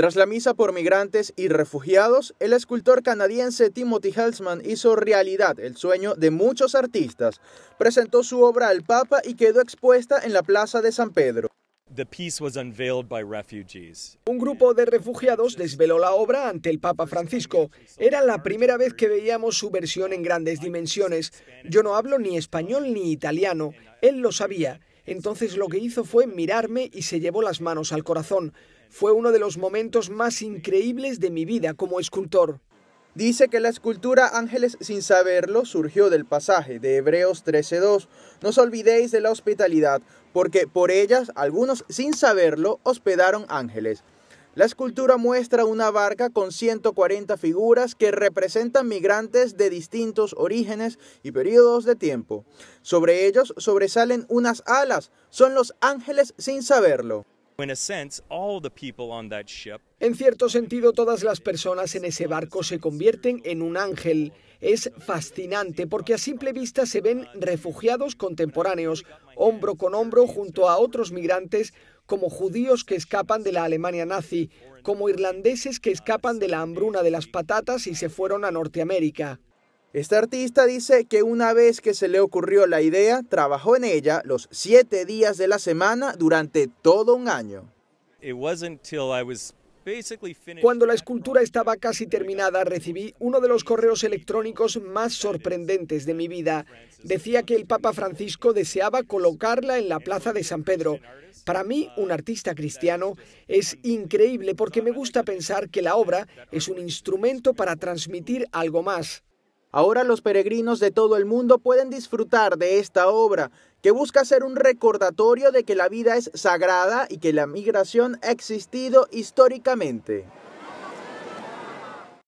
Tras la misa por migrantes y refugiados, el escultor canadiense Timothy Helsman hizo realidad el sueño de muchos artistas. Presentó su obra al Papa y quedó expuesta en la Plaza de San Pedro. Un grupo de refugiados desveló la obra ante el Papa Francisco. Era la primera vez que veíamos su versión en grandes dimensiones. Yo no hablo ni español ni italiano. Él lo sabía. Entonces lo que hizo fue mirarme y se llevó las manos al corazón. Fue uno de los momentos más increíbles de mi vida como escultor. Dice que la escultura Ángeles sin saberlo surgió del pasaje de Hebreos 13.2. No os olvidéis de la hospitalidad, porque por ellas algunos sin saberlo hospedaron ángeles. La escultura muestra una barca con 140 figuras que representan migrantes de distintos orígenes y periodos de tiempo. Sobre ellos sobresalen unas alas, son los ángeles sin saberlo. En cierto sentido, todas las personas en ese barco se convierten en un ángel es fascinante porque a simple vista se ven refugiados contemporáneos, hombro con hombro junto a otros migrantes, como judíos que escapan de la Alemania nazi, como irlandeses que escapan de la hambruna de las patatas y se fueron a Norteamérica. Este artista dice que una vez que se le ocurrió la idea, trabajó en ella los siete días de la semana durante todo un año. Cuando la escultura estaba casi terminada, recibí uno de los correos electrónicos más sorprendentes de mi vida. Decía que el Papa Francisco deseaba colocarla en la Plaza de San Pedro. Para mí, un artista cristiano, es increíble porque me gusta pensar que la obra es un instrumento para transmitir algo más. Ahora los peregrinos de todo el mundo pueden disfrutar de esta obra, que busca ser un recordatorio de que la vida es sagrada y que la migración ha existido históricamente.